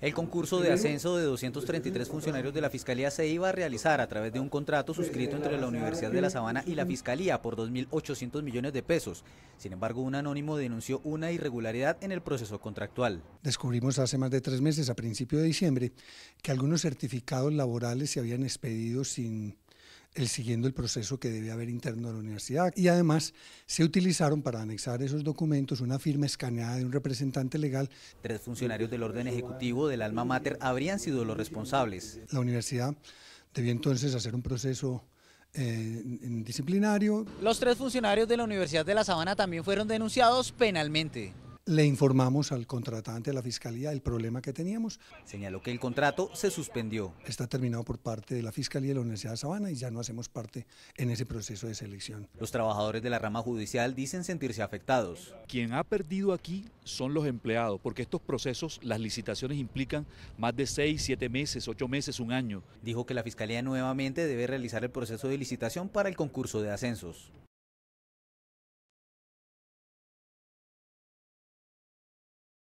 El concurso de ascenso de 233 funcionarios de la Fiscalía se iba a realizar a través de un contrato suscrito entre la Universidad de La Sabana y la Fiscalía por 2.800 millones de pesos. Sin embargo, un anónimo denunció una irregularidad en el proceso contractual. Descubrimos hace más de tres meses, a principio de diciembre, que algunos certificados laborales se habían expedido sin el, siguiendo el proceso que debe haber interno de la universidad. Y además se utilizaron para anexar esos documentos una firma escaneada de un representante legal. Tres funcionarios del orden ejecutivo del alma mater habrían sido los responsables. La universidad debió entonces hacer un proceso eh, disciplinario. Los tres funcionarios de la Universidad de La Sabana también fueron denunciados penalmente le informamos al contratante, de la Fiscalía, el problema que teníamos. Señaló que el contrato se suspendió. Está terminado por parte de la Fiscalía de la Universidad de Sabana y ya no hacemos parte en ese proceso de selección. Los trabajadores de la rama judicial dicen sentirse afectados. Quien ha perdido aquí son los empleados, porque estos procesos, las licitaciones implican más de seis, siete meses, ocho meses, un año. Dijo que la Fiscalía nuevamente debe realizar el proceso de licitación para el concurso de ascensos.